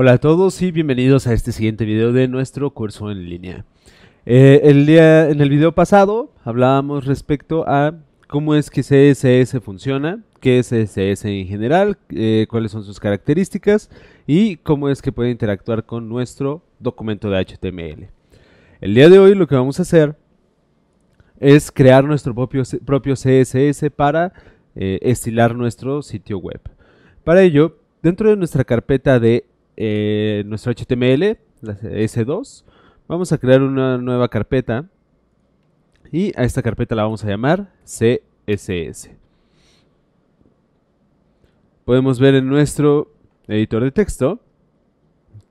Hola a todos y bienvenidos a este siguiente video de nuestro curso en línea. Eh, el día, en el video pasado hablábamos respecto a cómo es que CSS funciona, qué es CSS en general, eh, cuáles son sus características y cómo es que puede interactuar con nuestro documento de HTML. El día de hoy lo que vamos a hacer es crear nuestro propio, propio CSS para eh, estilar nuestro sitio web. Para ello, dentro de nuestra carpeta de eh, nuestro HTML, la S2, vamos a crear una nueva carpeta y a esta carpeta la vamos a llamar CSS. Podemos ver en nuestro editor de texto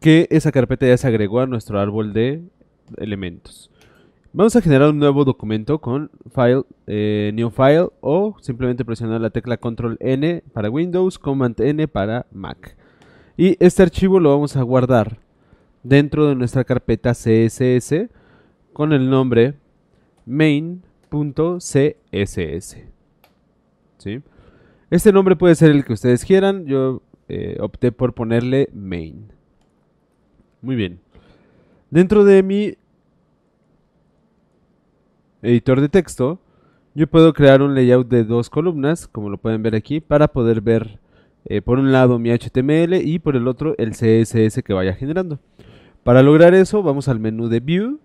que esa carpeta ya se agregó a nuestro árbol de elementos. Vamos a generar un nuevo documento con File, eh, New File o simplemente presionar la tecla Control N para Windows, Command N para Mac. Y este archivo lo vamos a guardar dentro de nuestra carpeta CSS con el nombre main.css. Este nombre puede ser el que ustedes quieran. Yo eh, opté por ponerle main. Muy bien. Dentro de mi editor de texto, yo puedo crear un layout de dos columnas, como lo pueden ver aquí, para poder ver eh, por un lado mi HTML y por el otro el CSS que vaya generando. Para lograr eso vamos al menú de View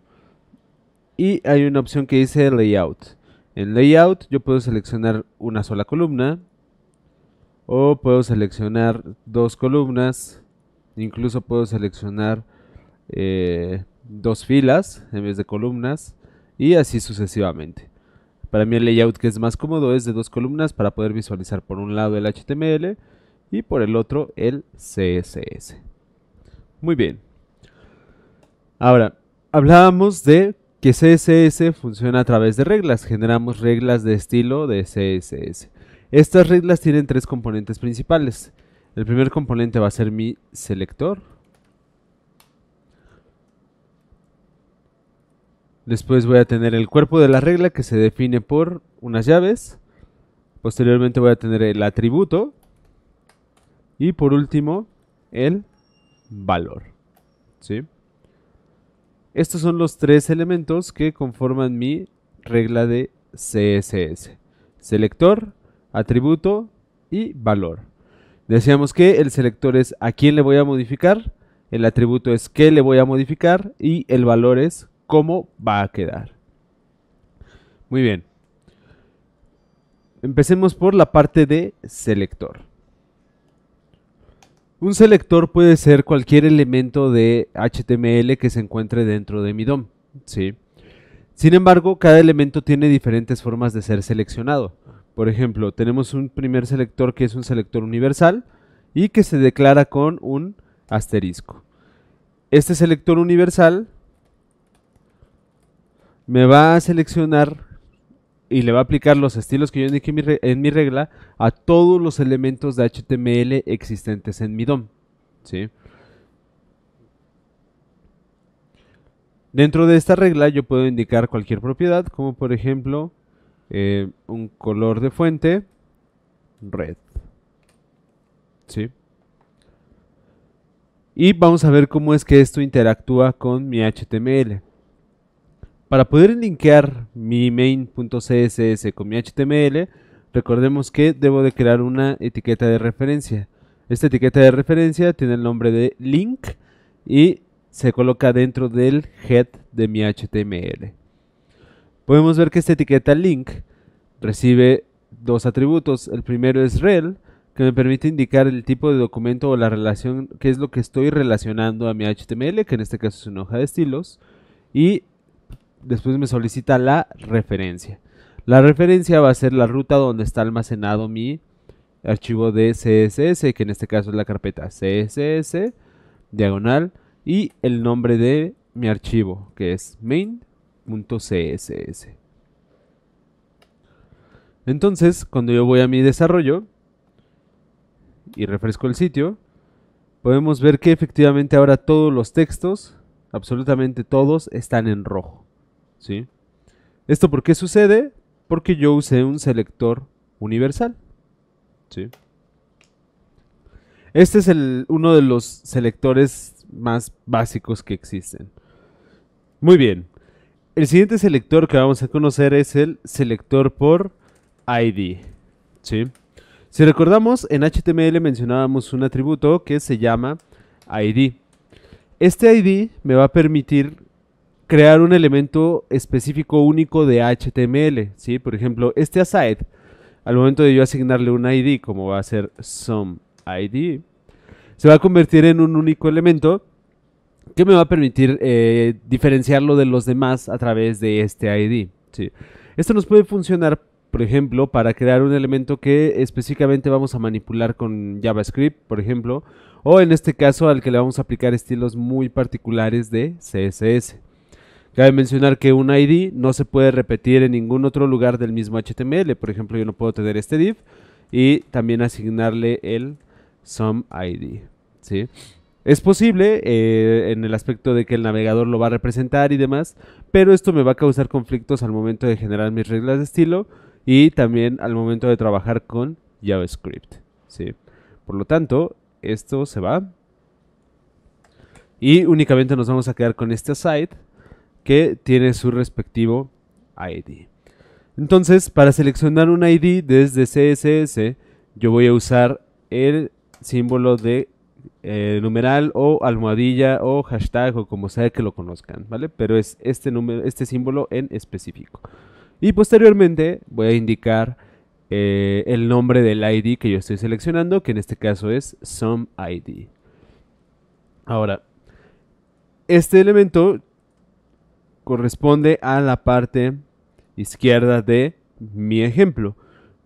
y hay una opción que dice Layout. En Layout yo puedo seleccionar una sola columna o puedo seleccionar dos columnas, incluso puedo seleccionar eh, dos filas en vez de columnas y así sucesivamente. Para mí el layout que es más cómodo es de dos columnas para poder visualizar por un lado el HTML y por el otro el CSS. Muy bien. Ahora, hablábamos de que CSS funciona a través de reglas. Generamos reglas de estilo de CSS. Estas reglas tienen tres componentes principales. El primer componente va a ser mi selector. Después voy a tener el cuerpo de la regla que se define por unas llaves. Posteriormente voy a tener el atributo y por último, el valor. ¿Sí? Estos son los tres elementos que conforman mi regla de CSS. Selector, atributo y valor. Decíamos que el selector es a quién le voy a modificar, el atributo es qué le voy a modificar y el valor es cómo va a quedar. Muy bien. Empecemos por la parte de selector. Un selector puede ser cualquier elemento de HTML que se encuentre dentro de mi DOM. ¿sí? Sin embargo, cada elemento tiene diferentes formas de ser seleccionado. Por ejemplo, tenemos un primer selector que es un selector universal y que se declara con un asterisco. Este selector universal me va a seleccionar y le va a aplicar los estilos que yo indiqué en mi, regla a todos los elementos de HTML existentes en mi DOM. ¿sí? Dentro de esta regla yo puedo indicar cualquier propiedad, como por ejemplo eh, un color de fuente red. ¿Sí? Y vamos a ver cómo es que esto interactúa con mi HTML. Para poder linkear mi main.css con mi HTML, recordemos que debo de crear una etiqueta de referencia. Esta etiqueta de referencia tiene el nombre de link y se coloca dentro del head de mi HTML. Podemos ver que esta etiqueta link recibe dos atributos. El primero es rel, que me permite indicar el tipo de documento o la relación, que es lo que estoy relacionando a mi HTML, que en este caso es una hoja de estilos. Y después me solicita la referencia. La referencia va a ser la ruta donde está almacenado mi archivo de CSS, que en este caso es la carpeta CSS, diagonal, y el nombre de mi archivo, que es main.css. Entonces, cuando yo voy a mi desarrollo y refresco el sitio, podemos ver que efectivamente ahora todos los textos, absolutamente todos, están en rojo. ¿sí? ¿Esto por qué sucede? Porque yo usé un selector universal, ¿sí? Este es el, uno de los selectores más básicos que existen. Muy bien. El siguiente selector que vamos a conocer es el selector por ID. ¿sí? Si recordamos, en HTML mencionábamos un atributo que se llama ID. Este ID me va a permitir crear un elemento específico único de HTML, ¿sí? Por ejemplo, este aside, al momento de yo asignarle un ID, como va a ser some se va a convertir en un único elemento que me va a permitir eh, diferenciarlo de los demás a través de este ID, ¿sí? Esto nos puede funcionar, por ejemplo, para crear un elemento que específicamente vamos a manipular con JavaScript, por ejemplo, o en este caso al que le vamos a aplicar estilos muy particulares de CSS. Cabe mencionar que un ID no se puede repetir en ningún otro lugar del mismo HTML. Por ejemplo, yo no puedo tener este div y también asignarle el some ID. Es posible eh, en el aspecto de que el navegador lo va a representar y demás, pero esto me va a causar conflictos al momento de generar mis reglas de estilo y también al momento de trabajar con JavaScript. Por lo tanto, esto se va. Y únicamente nos vamos a quedar con este aside que tiene su respectivo ID. Entonces, para seleccionar un ID desde CSS, yo voy a usar el símbolo de eh, numeral o almohadilla o hashtag o como sea que lo conozcan, ¿vale? Pero es este, número, este símbolo en específico. Y posteriormente voy a indicar eh, el nombre del ID que yo estoy seleccionando, que en este caso es SumID. Ahora, este elemento corresponde a la parte izquierda de mi ejemplo.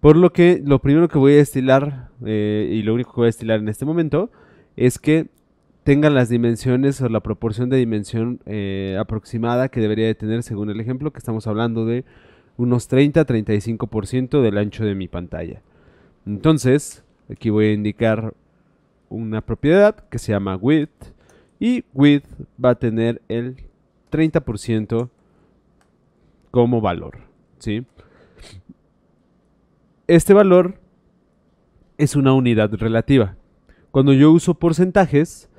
Por lo que lo primero que voy a estilar eh, y lo único que voy a estilar en este momento es que tenga las dimensiones o la proporción de dimensión eh, aproximada que debería de tener según el ejemplo que estamos hablando de unos 30-35% del ancho de mi pantalla. Entonces, aquí voy a indicar una propiedad que se llama width y width va a tener el 30% como valor, ¿sí? Este valor es una unidad relativa. Cuando yo uso porcentajes,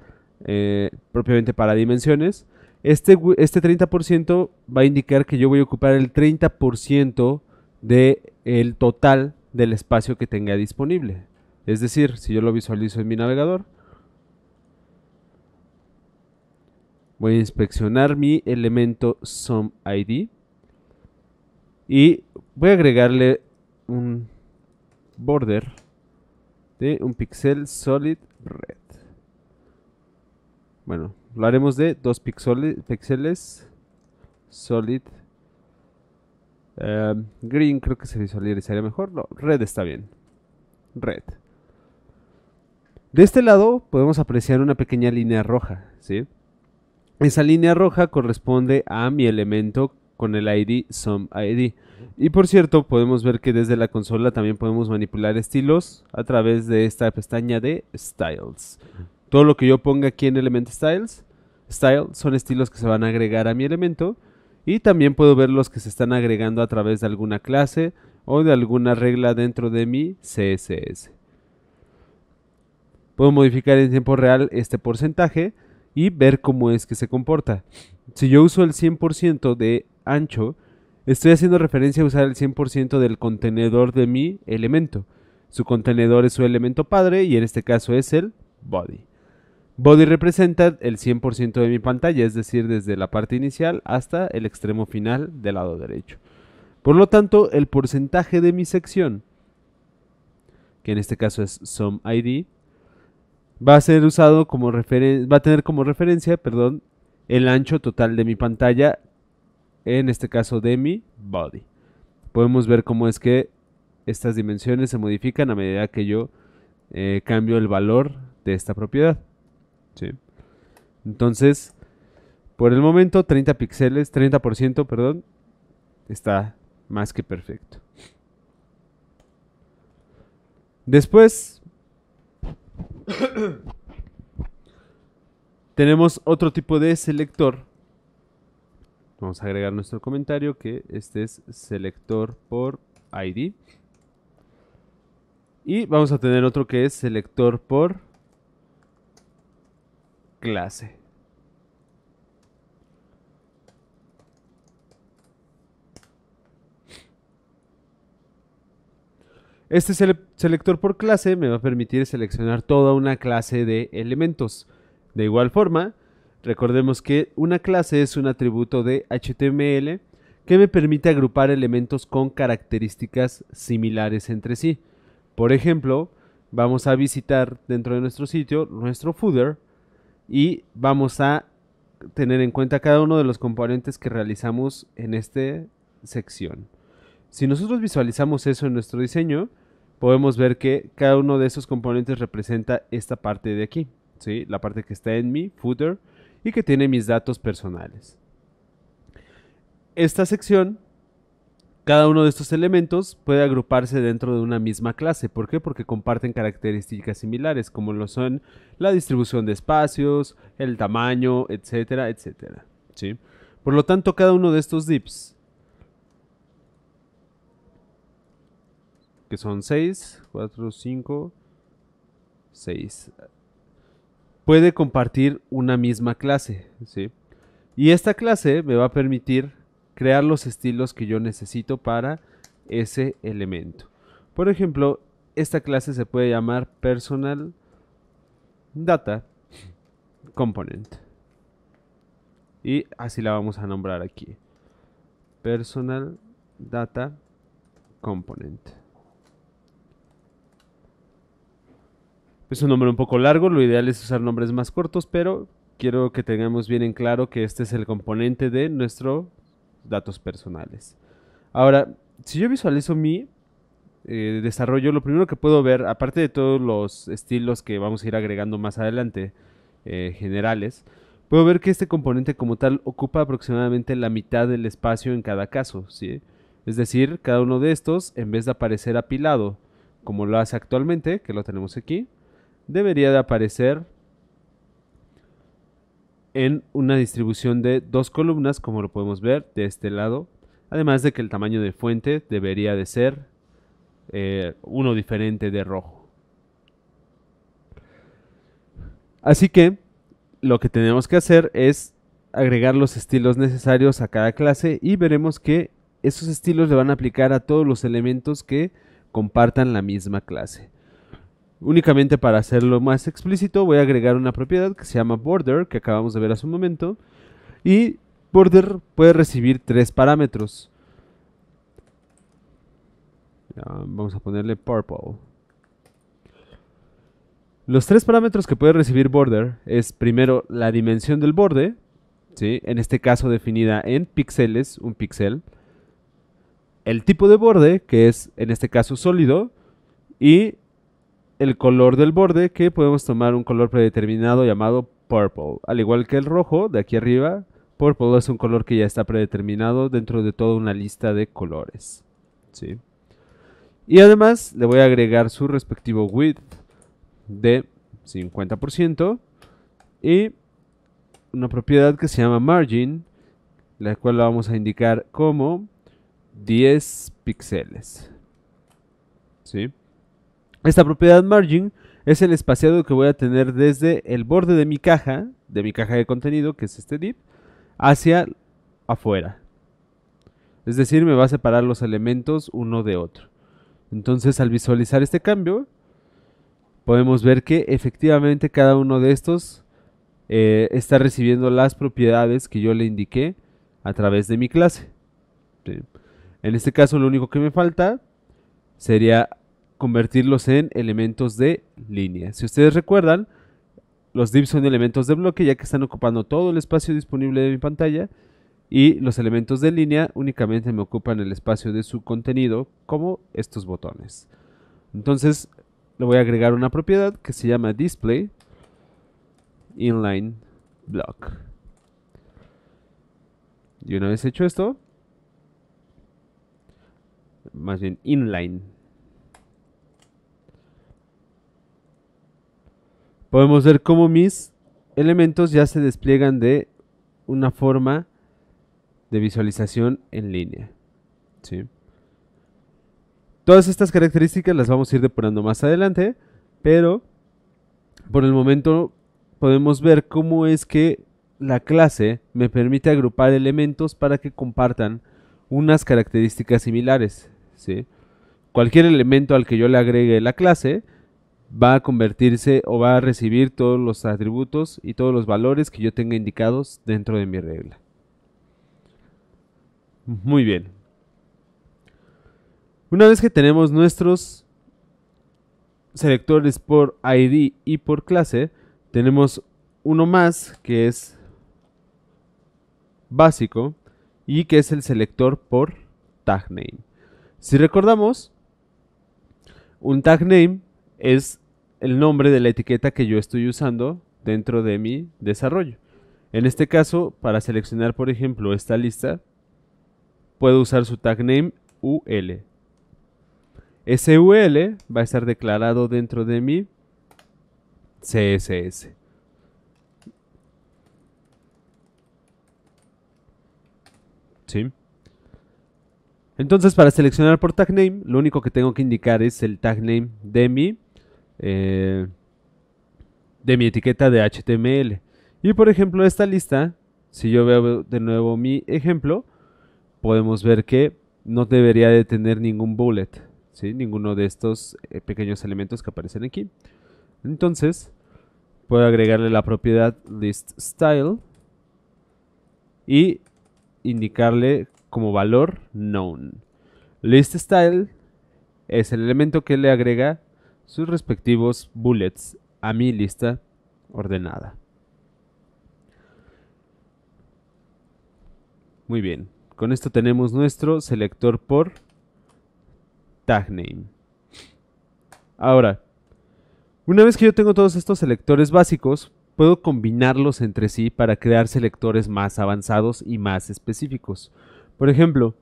eh, propiamente para dimensiones, este, este 30% va a indicar que yo voy a ocupar el 30% del total del espacio que tenga disponible. Es decir, si yo lo visualizo en mi navegador, voy a inspeccionar mi elemento SumID y voy a agregarle un border de un pixel solid red. Bueno, lo haremos de dos pixeles solid eh, green, creo que se visualizaría mejor. No, red está bien. Red. De este lado podemos apreciar una pequeña línea roja, ¿sí? Esa línea roja corresponde a mi elemento con el ID SumID. Y por cierto, podemos ver que desde la consola también podemos manipular estilos a través de esta pestaña de Styles. Todo lo que yo ponga aquí en Element Styles, Style, son estilos que se van a agregar a mi elemento. Y también puedo ver los que se están agregando a través de alguna clase o de alguna regla dentro de mi CSS. Puedo modificar en tiempo real este porcentaje y ver cómo es que se comporta. Si yo uso el 100% de ancho, estoy haciendo referencia a usar el 100% del contenedor de mi elemento. Su contenedor es su elemento padre y en este caso es el body. Body representa el 100% de mi pantalla, es decir, desde la parte inicial hasta el extremo final del lado derecho. Por lo tanto, el porcentaje de mi sección, que en este caso es some-id va a ser usado como referencia, va a tener como referencia, perdón, el ancho total de mi pantalla, en este caso de mi body. Podemos ver cómo es que estas dimensiones se modifican a medida que yo eh, cambio el valor de esta propiedad. Entonces, por el momento, 30 píxeles, 30%, perdón, está más que perfecto. Después Tenemos otro tipo de selector. Vamos a agregar nuestro comentario que este es selector por ID. Y vamos a tener otro que es selector por clase. Este selector por clase me va a permitir seleccionar toda una clase de elementos. De igual forma, recordemos que una clase es un atributo de HTML que me permite agrupar elementos con características similares entre sí. Por ejemplo, vamos a visitar dentro de nuestro sitio nuestro footer y vamos a tener en cuenta cada uno de los componentes que realizamos en esta sección. Si nosotros visualizamos eso en nuestro diseño, podemos ver que cada uno de esos componentes representa esta parte de aquí, ¿sí? la parte que está en mi footer y que tiene mis datos personales. Esta sección, cada uno de estos elementos puede agruparse dentro de una misma clase. ¿Por qué? Porque comparten características similares, como lo son la distribución de espacios, el tamaño, etcétera, etcétera. ¿sí? Por lo tanto, cada uno de estos dips que son 6, 4, 5, 6. Puede compartir una misma clase, ¿sí? Y esta clase me va a permitir crear los estilos que yo necesito para ese elemento. Por ejemplo, esta clase se puede llamar Personal Data Component. Y así la vamos a nombrar aquí. Personal Data Component. Es un nombre un poco largo, lo ideal es usar nombres más cortos, pero quiero que tengamos bien en claro que este es el componente de nuestros datos personales. Ahora, si yo visualizo mi eh, desarrollo, lo primero que puedo ver, aparte de todos los estilos que vamos a ir agregando más adelante, eh, generales, puedo ver que este componente como tal ocupa aproximadamente la mitad del espacio en cada caso, ¿sí? Es decir, cada uno de estos, en vez de aparecer apilado, como lo hace actualmente, que lo tenemos aquí, debería de aparecer en una distribución de dos columnas, como lo podemos ver de este lado. Además de que el tamaño de fuente debería de ser eh, uno diferente de rojo. Así que lo que tenemos que hacer es agregar los estilos necesarios a cada clase y veremos que esos estilos le van a aplicar a todos los elementos que compartan la misma clase. Únicamente para hacerlo más explícito voy a agregar una propiedad que se llama border, que acabamos de ver hace un momento. Y border puede recibir tres parámetros. Vamos a ponerle purple. Los tres parámetros que puede recibir border es primero la dimensión del borde, en este caso definida en píxeles, un píxel, el tipo de borde, que es en este caso sólido, y el color del borde que podemos tomar un color predeterminado llamado purple. Al igual que el rojo de aquí arriba, purple es un color que ya está predeterminado dentro de toda una lista de colores. ¿sí? Y además le voy a agregar su respectivo width de 50% y una propiedad que se llama margin, la cual la vamos a indicar como 10 píxeles. ¿Sí? Esta propiedad margin es el espaciado que voy a tener desde el borde de mi caja, de mi caja de contenido, que es este div, hacia afuera. Es decir, me va a separar los elementos uno de otro. Entonces, al visualizar este cambio, podemos ver que efectivamente cada uno de estos eh, está recibiendo las propiedades que yo le indiqué a través de mi clase. En este caso, lo único que me falta sería convertirlos en elementos de línea. Si ustedes recuerdan, los divs son elementos de bloque ya que están ocupando todo el espacio disponible de mi pantalla y los elementos de línea únicamente me ocupan el espacio de su contenido como estos botones. Entonces le voy a agregar una propiedad que se llama display inline block. Y una vez hecho esto, más bien inline podemos ver cómo mis elementos ya se despliegan de una forma de visualización en línea. ¿sí? Todas estas características las vamos a ir depurando más adelante, pero por el momento podemos ver cómo es que la clase me permite agrupar elementos para que compartan unas características similares. ¿sí? Cualquier elemento al que yo le agregue la clase, va a convertirse o va a recibir todos los atributos y todos los valores que yo tenga indicados dentro de mi regla. Muy bien. Una vez que tenemos nuestros selectores por ID y por clase, tenemos uno más que es básico y que es el selector por tag name. Si recordamos, un tag name es el nombre de la etiqueta que yo estoy usando dentro de mi desarrollo. En este caso, para seleccionar, por ejemplo, esta lista, puedo usar su tag name UL. Ese UL va a estar declarado dentro de mi CSS. Entonces, para seleccionar por tag name, lo único que tengo que indicar es el tag name de mi eh, de mi etiqueta de HTML. Y por ejemplo, esta lista, si yo veo de nuevo mi ejemplo, podemos ver que no debería de tener ningún bullet, ninguno de estos eh, pequeños elementos que aparecen aquí. Entonces, puedo agregarle la propiedad list style y indicarle como valor known. List style es el elemento que le agrega sus respectivos bullets a mi lista ordenada. Muy bien, con esto tenemos nuestro selector por tag name. Ahora, una vez que yo tengo todos estos selectores básicos, puedo combinarlos entre sí para crear selectores más avanzados y más específicos. Por ejemplo,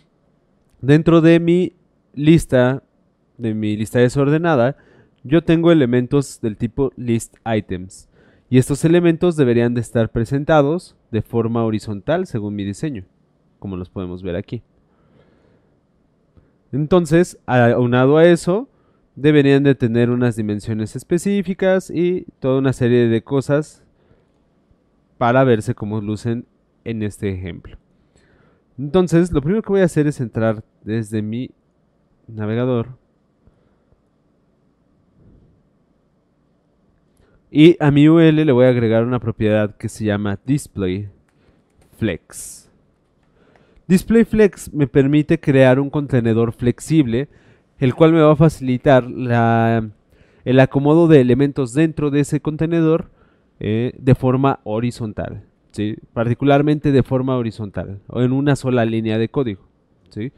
dentro de mi lista de mi lista desordenada, yo tengo elementos del tipo list items, y estos elementos deberían de estar presentados de forma horizontal según mi diseño, como los podemos ver aquí. Entonces, aunado a eso, deberían de tener unas dimensiones específicas y toda una serie de cosas para verse cómo lucen en este ejemplo. Entonces, lo primero que voy a hacer es entrar desde mi navegador Y a mi UL le voy a agregar una propiedad que se llama display flex. Display Flex me permite crear un contenedor flexible, el cual me va a facilitar el acomodo de elementos dentro de ese contenedor eh, de forma horizontal, ¿sí? particularmente de forma horizontal o en una sola línea de código. ¿sí?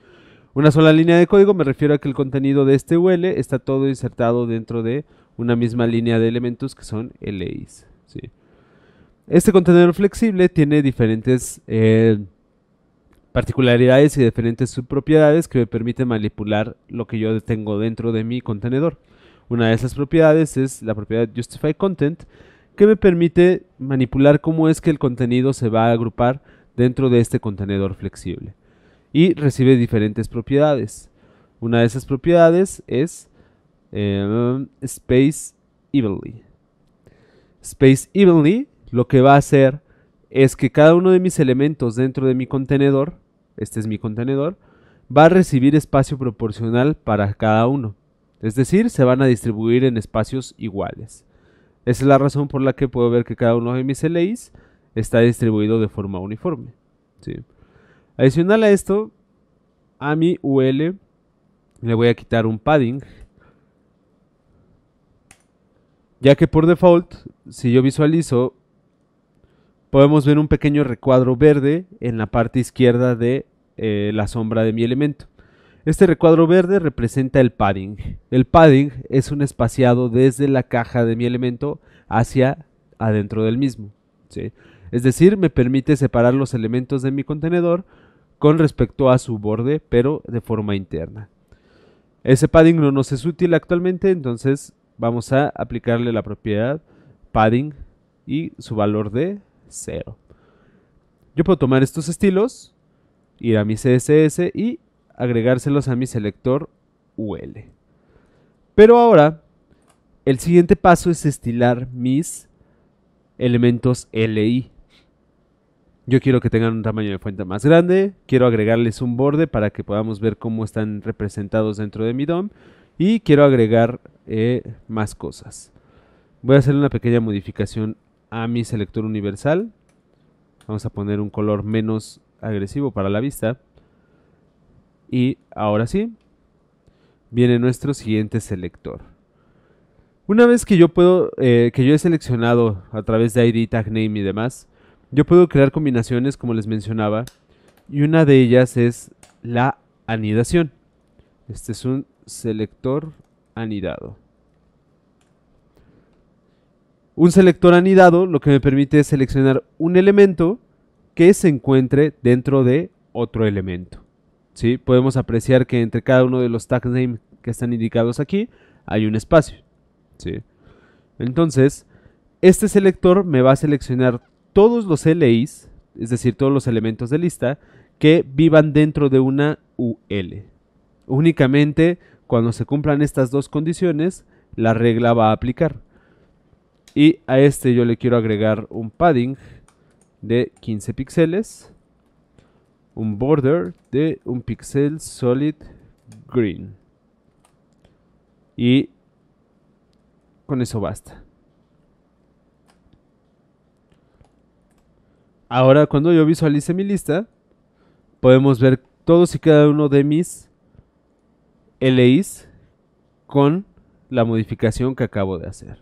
Una sola línea de código me refiero a que el contenido de este UL está todo insertado dentro de una misma línea de elementos que son LIs. Este contenedor flexible tiene diferentes eh, particularidades y diferentes subpropiedades que me permiten manipular lo que yo tengo dentro de mi contenedor. Una de esas propiedades es la propiedad justify content que me permite manipular cómo es que el contenido se va a agrupar dentro de este contenedor flexible y recibe diferentes propiedades. Una de esas propiedades es Em, Space Evenly. Space Evenly lo que va a hacer es que cada uno de mis elementos dentro de mi contenedor, este es mi contenedor, va a recibir espacio proporcional para cada uno. Es decir, se van a distribuir en espacios iguales. Esa es la razón por la que puedo ver que cada uno de mis LAs está distribuido de forma uniforme. Adicional a esto, a mi UL le voy a quitar un padding ya que por default, si yo visualizo, podemos ver un pequeño recuadro verde en la parte izquierda de eh, la sombra de mi elemento. Este recuadro verde representa el padding. El padding es un espaciado desde la caja de mi elemento hacia adentro del mismo. Es decir, me permite separar los elementos de mi contenedor con respecto a su borde, pero de forma interna. Ese padding no nos es útil actualmente, entonces Vamos a aplicarle la propiedad padding y su valor de 0. Yo puedo tomar estos estilos, ir a mi CSS y agregárselos a mi selector UL. Pero ahora, el siguiente paso es estilar mis elementos LI. Yo quiero que tengan un tamaño de fuente más grande, quiero agregarles un borde para que podamos ver cómo están representados dentro de mi DOM y quiero agregar eh, más cosas. Voy a hacer una pequeña modificación a mi selector universal. Vamos a poner un color menos agresivo para la vista. Y ahora sí, viene nuestro siguiente selector. Una vez que yo puedo, eh, que yo he seleccionado a través de ID, tag name y demás, yo puedo crear combinaciones como les mencionaba. Y una de ellas es la anidación. Este es un selector anidado. Un selector anidado lo que me permite es seleccionar un elemento que se encuentre dentro de otro elemento. ¿Sí? Podemos apreciar que entre cada uno de los tag name que están indicados aquí hay un espacio. ¿Sí? Entonces, este selector me va a seleccionar todos los LIs, es decir, todos los elementos de lista, que vivan dentro de una UL. Únicamente cuando se cumplan estas dos condiciones, la regla va a aplicar. Y a este yo le quiero agregar un padding de 15 píxeles, un border de un píxel solid green. Y con eso basta. Ahora cuando yo visualice mi lista, podemos ver todos y cada uno de mis LIs con la modificación que acabo de hacer.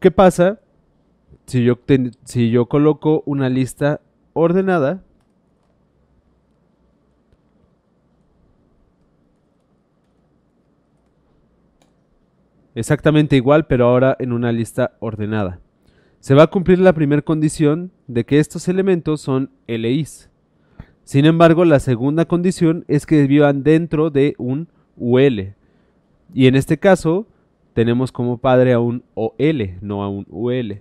¿Qué pasa si yo, si yo coloco una lista ordenada? Exactamente igual, pero ahora en una lista ordenada. Se va a cumplir la primera condición de que estos elementos son LIs. Sin embargo, la segunda condición es que vivan dentro de un UL. Y en este caso, tenemos como padre a un OL, no a un UL.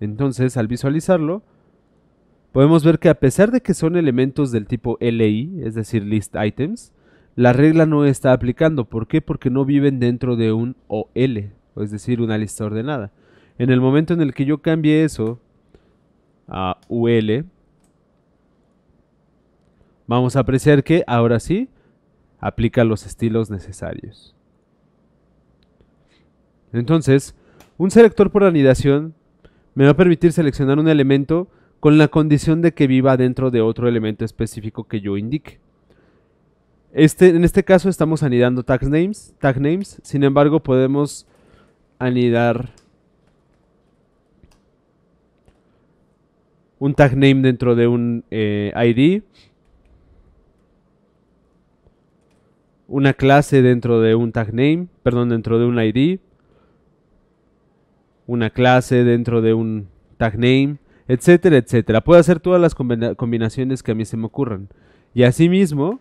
Entonces, al visualizarlo, podemos ver que a pesar de que son elementos del tipo LI, es decir, list items, la regla no está aplicando. ¿Por qué? Porque no viven dentro de un OL, es decir, una lista ordenada. En el momento en el que yo cambie eso a UL, Vamos a apreciar que ahora sí aplica los estilos necesarios. Entonces, un selector por anidación me va a permitir seleccionar un elemento con la condición de que viva dentro de otro elemento específico que yo indique. Este, en este caso estamos anidando tag names, tag names, sin embargo podemos anidar un tag name dentro de un eh, ID una clase dentro de un tag name, perdón, dentro de un ID, una clase dentro de un tag name, etcétera, etcétera. Puedo hacer todas las combinaciones que a mí se me ocurran. Y asimismo,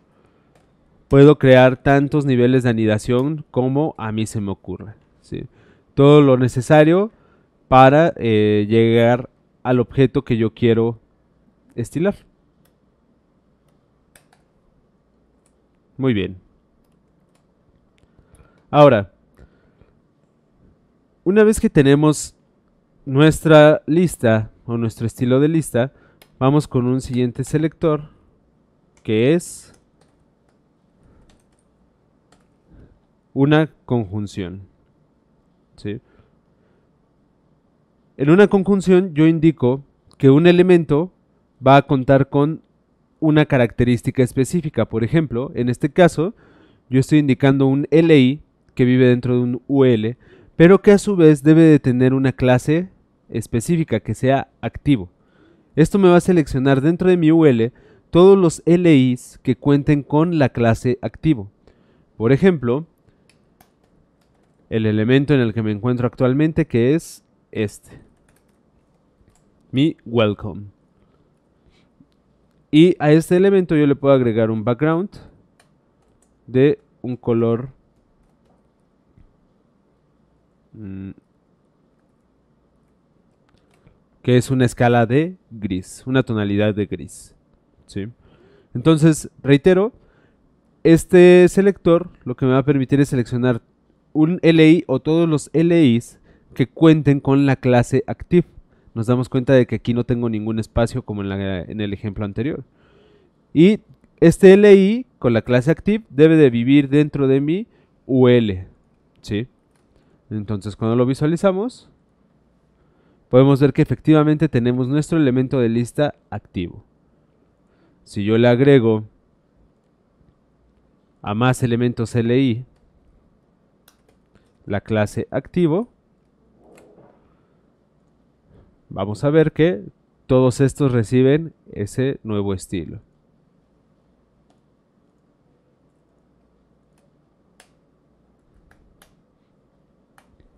puedo crear tantos niveles de anidación como a mí se me ocurra. Todo lo necesario para eh, llegar al objeto que yo quiero estilar. Muy bien. Ahora, una vez que tenemos nuestra lista o nuestro estilo de lista, vamos con un siguiente selector que es una conjunción. En una conjunción yo indico que un elemento va a contar con una característica específica. Por ejemplo, en este caso, yo estoy indicando un LI que vive dentro de un UL, pero que a su vez debe de tener una clase específica que sea activo. Esto me va a seleccionar dentro de mi UL todos los LIs que cuenten con la clase activo. Por ejemplo, el elemento en el que me encuentro actualmente que es este. Mi welcome. Y a este elemento yo le puedo agregar un background de un color Mm. que es una escala de gris, una tonalidad de gris. ¿sí? Entonces, reitero, este selector lo que me va a permitir es seleccionar un LI o todos los LIs que cuenten con la clase Active. Nos damos cuenta de que aquí no tengo ningún espacio como en, el ejemplo anterior. Y este LI con la clase Active debe de vivir dentro de mi UL. ¿sí? Entonces cuando lo visualizamos, podemos ver que efectivamente tenemos nuestro elemento de lista activo. Si yo le agrego a más elementos LI la clase activo, vamos a ver que todos estos reciben ese nuevo estilo.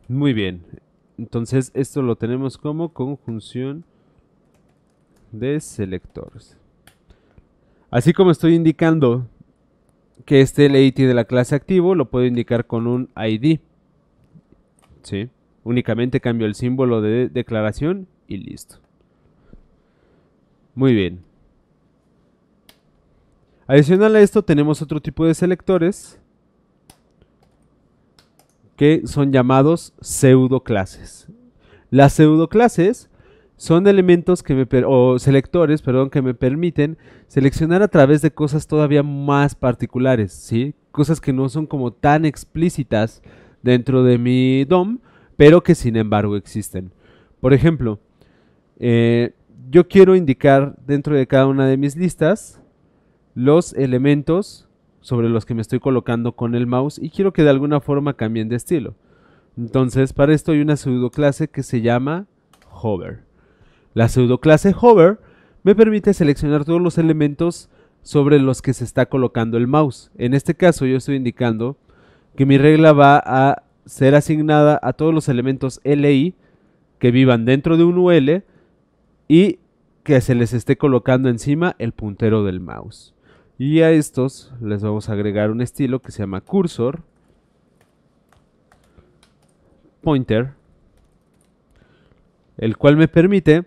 Muy bien. Entonces esto lo tenemos como conjunción de selectores. Así como estoy indicando que este el ID de la clase activo, lo puedo indicar con un ID. ¿Sí? Únicamente cambio el símbolo de declaración y listo. Muy bien. Adicional a esto tenemos otro tipo de selectores que son llamados pseudoclases. Las pseudoclases son elementos que me o selectores, perdón, que me permiten seleccionar a través de cosas todavía más particulares, ¿sí? Cosas que no son como tan explícitas dentro de mi DOM, pero que sin embargo existen. Por ejemplo, eh, yo quiero indicar dentro de cada una de mis listas los elementos sobre los que me estoy colocando con el mouse y quiero que de alguna forma cambien de estilo. Entonces, para esto hay una pseudoclase que se llama Hover. La pseudoclase Hover me permite seleccionar todos los elementos sobre los que se está colocando el mouse. En este caso yo estoy indicando que mi regla va a ser asignada a todos los elementos LI que vivan dentro de un UL y que se les esté colocando encima el puntero del mouse. Y a estos les vamos a agregar un estilo que se llama cursor pointer, el cual me permite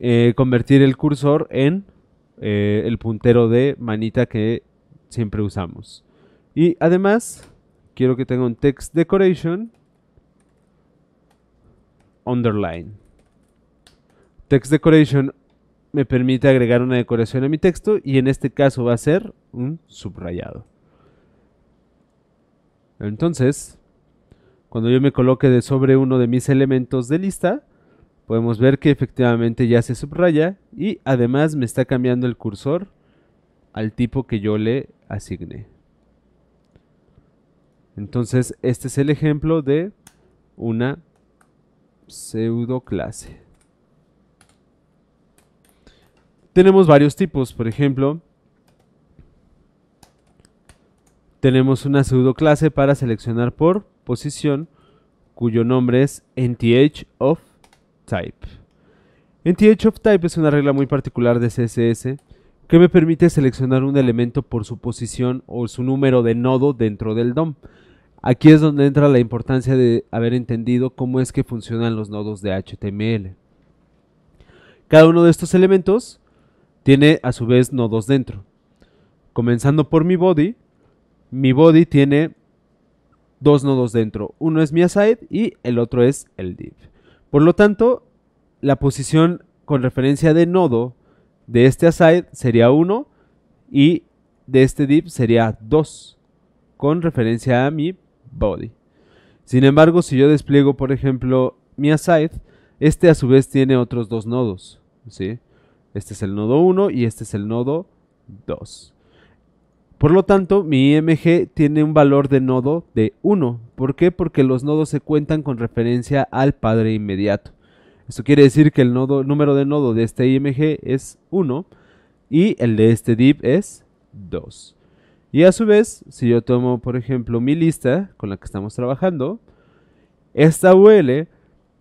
eh, convertir el cursor en eh, el puntero de manita que siempre usamos. Y además, quiero que tenga un text decoration underline. Text decoration me permite agregar una decoración a mi texto y en este caso va a ser un subrayado. Entonces, cuando yo me coloque de sobre uno de mis elementos de lista, podemos ver que efectivamente ya se subraya y además me está cambiando el cursor al tipo que yo le asigné. Entonces, este es el ejemplo de una pseudo clase. Tenemos varios tipos, por ejemplo, tenemos una pseudo clase para seleccionar por posición cuyo nombre es nth of type. nth of type es una regla muy particular de CSS que me permite seleccionar un elemento por su posición o su número de nodo dentro del DOM. Aquí es donde entra la importancia de haber entendido cómo es que funcionan los nodos de HTML. Cada uno de estos elementos tiene a su vez nodos dentro. Comenzando por mi body, mi body tiene dos nodos dentro. Uno es mi aside y el otro es el div. Por lo tanto, la posición con referencia de nodo de este aside sería 1 y de este div sería 2 con referencia a mi body. Sin embargo, si yo despliego, por ejemplo, mi aside, este a su vez tiene otros dos nodos, ¿sí? Este es el nodo 1 y este es el nodo 2. Por lo tanto, mi IMG tiene un valor de nodo de 1. ¿Por qué? Porque los nodos se cuentan con referencia al padre inmediato. Esto quiere decir que el número de nodo de este IMG es 1 y el de este div es 2. Y a su vez, si yo tomo, por ejemplo, mi lista con la que estamos trabajando, esta UL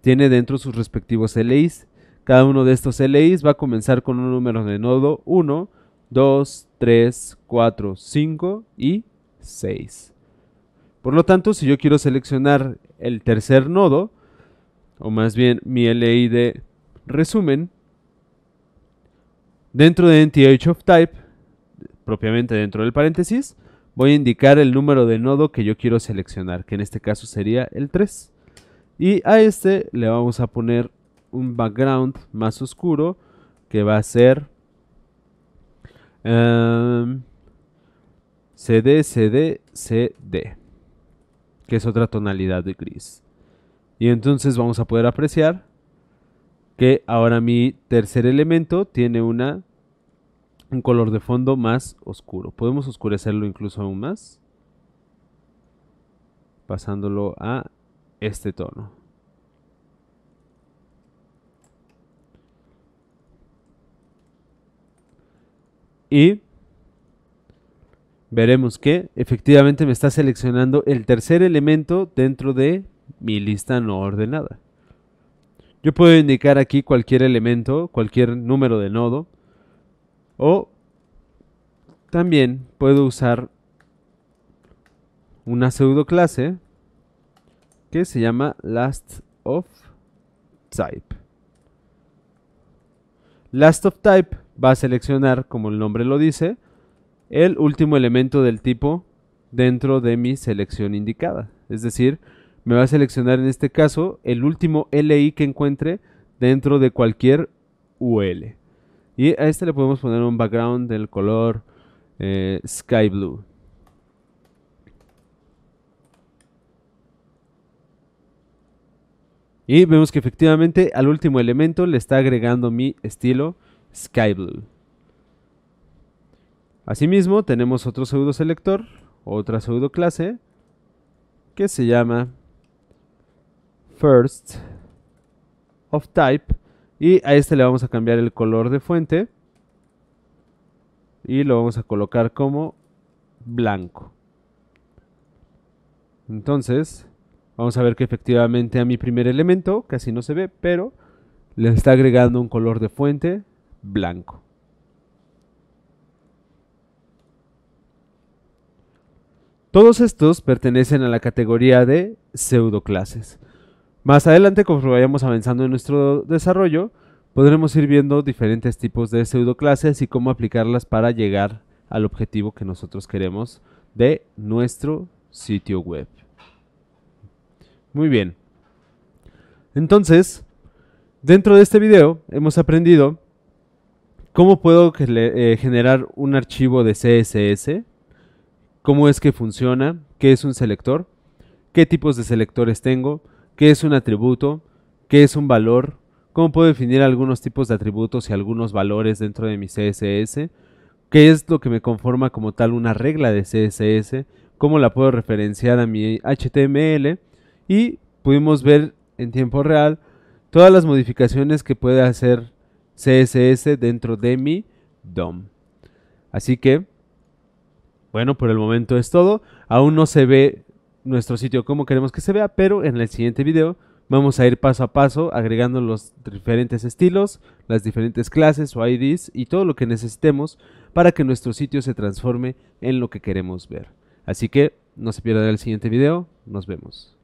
tiene dentro sus respectivos LIs. Cada uno de estos LIs va a comenzar con un número de nodo 1, 2, 3, 4, 5 y 6. Por lo tanto, si yo quiero seleccionar el tercer nodo, o más bien mi LI de resumen, dentro de NTH of type, propiamente dentro del paréntesis, voy a indicar el número de nodo que yo quiero seleccionar, que en este caso sería el 3. Y a este le vamos a poner un background más oscuro que va a ser um, em, CD, CD, CD, que es otra tonalidad de gris. Y entonces vamos a poder apreciar que ahora mi tercer elemento tiene una, un color de fondo más oscuro. Podemos oscurecerlo incluso aún más, pasándolo a este tono. y veremos que efectivamente me está seleccionando el tercer elemento dentro de mi lista no ordenada. Yo puedo indicar aquí cualquier elemento, cualquier número de nodo o también puedo usar una pseudo clase que se llama last of type. Last of type va a seleccionar, como el nombre lo dice, el último elemento del tipo dentro de mi selección indicada. Es decir, me va a seleccionar en este caso el último LI que encuentre dentro de cualquier UL. Y a este le podemos poner un background del color eh, sky blue. Y vemos que efectivamente al último elemento le está agregando mi estilo skyblue Asimismo, tenemos otro pseudo selector, otra pseudo clase, que se llama First of Type, y a este le vamos a cambiar el color de fuente, y lo vamos a colocar como blanco. Entonces, vamos a ver que efectivamente a mi primer elemento casi no se ve, pero le está agregando un color de fuente blanco. Todos estos pertenecen a la categoría de pseudoclases. Más adelante, como vayamos avanzando en nuestro desarrollo, podremos ir viendo diferentes tipos de pseudoclases y cómo aplicarlas para llegar al objetivo que nosotros queremos de nuestro sitio web. Muy bien. Entonces, dentro de este video hemos aprendido ¿Cómo puedo eh, generar un archivo de CSS? ¿Cómo es que funciona? ¿Qué es un selector? ¿Qué tipos de selectores tengo? ¿Qué es un atributo? ¿Qué es un valor? ¿Cómo puedo definir algunos tipos de atributos y algunos valores dentro de mi CSS? ¿Qué es lo que me conforma como tal una regla de CSS? ¿Cómo la puedo referenciar a mi HTML? Y pudimos ver en tiempo real todas las modificaciones que puede hacer CSS dentro de mi DOM. Así que, bueno, por el momento es todo. Aún no se ve nuestro sitio como queremos que se vea, pero en el siguiente video vamos a ir paso a paso agregando los diferentes estilos, las diferentes clases o IDs y todo lo que necesitemos para que nuestro sitio se transforme en lo que queremos ver. Así que no se pierda el siguiente video, nos vemos.